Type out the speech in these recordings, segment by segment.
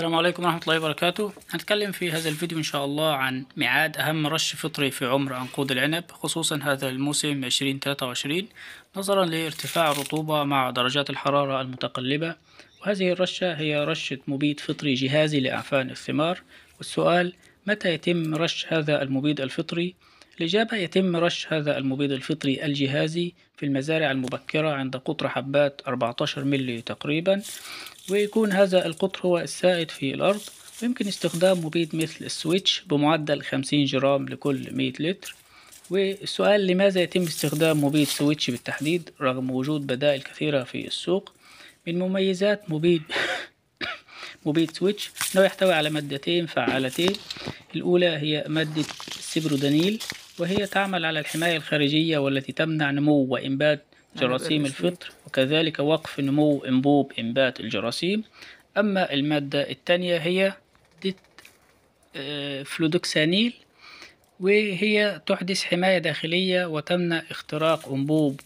السلام عليكم ورحمة الله وبركاته هنتكلم في هذا الفيديو إن شاء الله عن ميعاد أهم رش فطري في عمر عنقود العنب خصوصا هذا الموسم 2023 نظرا لارتفاع الرطوبة مع درجات الحرارة المتقلبة وهذه الرشة هي رشة مبيد فطري جهازي لأعفان الثمار والسؤال متى يتم رش هذا المبيد الفطري الإجابة يتم رش هذا المبيض الفطري الجهازي في المزارع المبكرة عند قطر حبات 14 ملي تقريبا ويكون هذا القطر هو السائد في الأرض ويمكن استخدام مبيد مثل السويتش بمعدل 50 جرام لكل 100 لتر والسؤال لماذا يتم استخدام مبيد سويتش بالتحديد رغم وجود بدائل كثيرة في السوق من مميزات مبيد مبيد سويتش أنه يحتوي على مادتين فعالتين الأولى هي مادة السبرودانيل وهي تعمل على الحماية الخارجية والتي تمنع نمو وإنبات جراثيم الفطر وكذلك وقف نمو أنبوب إنبات الجراثيم أما المادة الثانية هي ديت آه، فلودوكسانيل وهي تحدث حماية داخلية وتمنع اختراق أنبوب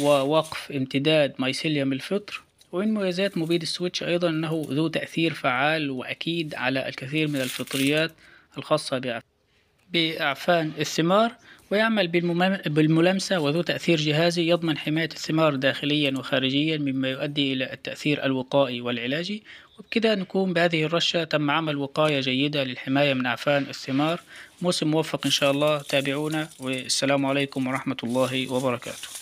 ووقف امتداد مايسيليوم الفطر ومن مميزات مبيد السويتش أيضا أنه ذو تأثير فعال وأكيد على الكثير من الفطريات الخاصة بها بأعفان الثمار ويعمل بالملامسة وذو تأثير جهازي يضمن حماية الثمار داخليا وخارجيا مما يؤدي إلى التأثير الوقائي والعلاجي وبكده نكون بهذه الرشة تم عمل وقاية جيدة للحماية من أعفان الثمار موسم موفق إن شاء الله تابعونا والسلام عليكم ورحمة الله وبركاته